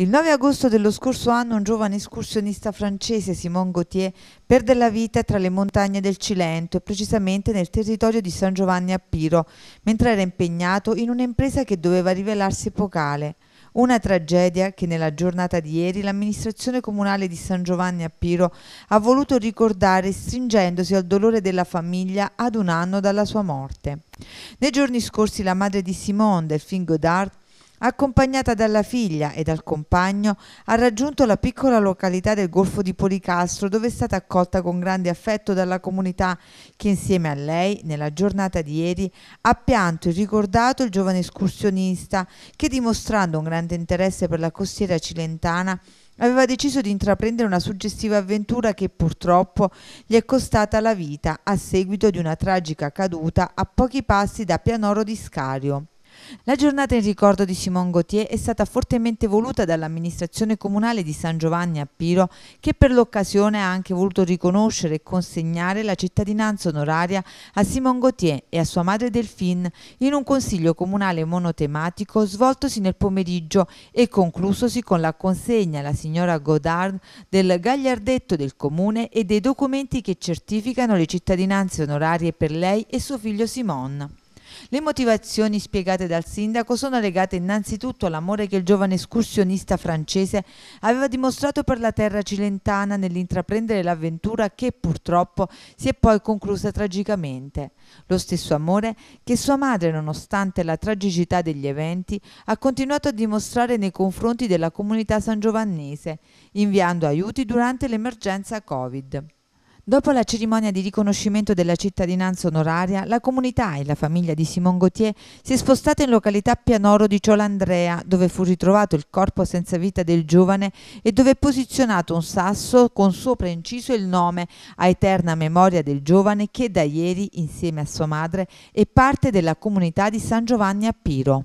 Il 9 agosto dello scorso anno un giovane escursionista francese, Simon Gauthier, perde la vita tra le montagne del Cilento e precisamente nel territorio di San Giovanni a Piro, mentre era impegnato in un'impresa che doveva rivelarsi epocale. Una tragedia che nella giornata di ieri l'amministrazione comunale di San Giovanni a Piro ha voluto ricordare stringendosi al dolore della famiglia ad un anno dalla sua morte. Nei giorni scorsi la madre di Simone, Delphine Godard, accompagnata dalla figlia e dal compagno, ha raggiunto la piccola località del Golfo di Policastro dove è stata accolta con grande affetto dalla comunità che insieme a lei, nella giornata di ieri, ha pianto e ricordato il giovane escursionista che dimostrando un grande interesse per la costiera cilentana aveva deciso di intraprendere una suggestiva avventura che purtroppo gli è costata la vita a seguito di una tragica caduta a pochi passi da Pianoro di Scario. La giornata in ricordo di Simone Gauthier è stata fortemente voluta dall'amministrazione comunale di San Giovanni a Piro che per l'occasione ha anche voluto riconoscere e consegnare la cittadinanza onoraria a Simone Gauthier e a sua madre Delphine in un consiglio comunale monotematico svoltosi nel pomeriggio e conclusosi con la consegna alla signora Godard del gagliardetto del comune e dei documenti che certificano le cittadinanze onorarie per lei e suo figlio Simone. Le motivazioni spiegate dal sindaco sono legate innanzitutto all'amore che il giovane escursionista francese aveva dimostrato per la terra cilentana nell'intraprendere l'avventura che purtroppo si è poi conclusa tragicamente. Lo stesso amore che sua madre, nonostante la tragicità degli eventi, ha continuato a dimostrare nei confronti della comunità sangiovannese, inviando aiuti durante l'emergenza Covid. Dopo la cerimonia di riconoscimento della cittadinanza onoraria, la comunità e la famiglia di Simon Gauthier si è spostata in località Pianoro di Ciolandrea, dove fu ritrovato il corpo senza vita del giovane e dove è posizionato un sasso con sopra inciso il nome a eterna memoria del giovane che da ieri, insieme a sua madre, è parte della comunità di San Giovanni a Piro.